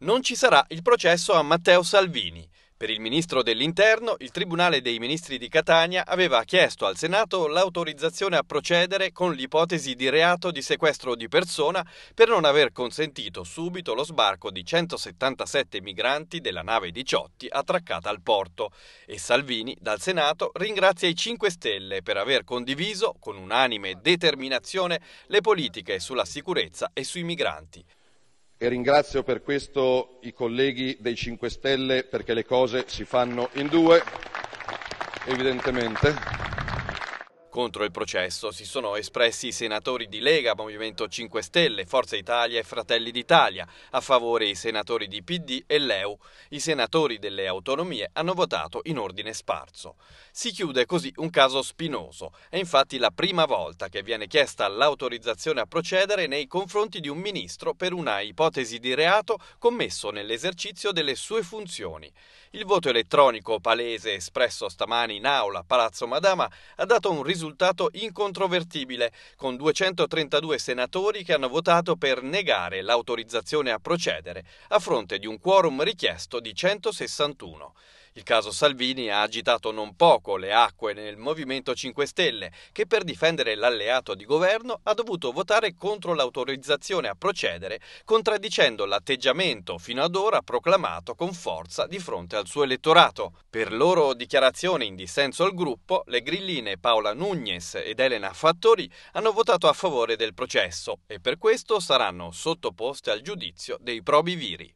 Non ci sarà il processo a Matteo Salvini. Per il ministro dell'Interno, il Tribunale dei Ministri di Catania aveva chiesto al Senato l'autorizzazione a procedere con l'ipotesi di reato di sequestro di persona per non aver consentito subito lo sbarco di 177 migranti della nave Diciotti attraccata al porto. E Salvini, dal Senato, ringrazia i 5 Stelle per aver condiviso, con unanime determinazione, le politiche sulla sicurezza e sui migranti e ringrazio per questo i colleghi dei 5 stelle perché le cose si fanno in due evidentemente. Contro il processo si sono espressi i senatori di Lega, Movimento 5 Stelle, Forza Italia e Fratelli d'Italia, a favore i senatori di PD e Leu. I senatori delle autonomie hanno votato in ordine sparso. Si chiude così un caso spinoso. È infatti la prima volta che viene chiesta l'autorizzazione a procedere nei confronti di un ministro per una ipotesi di reato commesso nell'esercizio delle sue funzioni. Il voto elettronico palese espresso stamani in aula a Palazzo Madama ha dato un risultato risultato incontrovertibile, con 232 senatori che hanno votato per negare l'autorizzazione a procedere, a fronte di un quorum richiesto di 161. Il caso Salvini ha agitato non poco le acque nel Movimento 5 Stelle, che per difendere l'alleato di governo ha dovuto votare contro l'autorizzazione a procedere, contraddicendo l'atteggiamento fino ad ora proclamato con forza di fronte al suo elettorato. Per loro dichiarazione in dissenso al gruppo, le grilline Paola Nugnes ed Elena Fattori hanno votato a favore del processo e per questo saranno sottoposte al giudizio dei probi viri.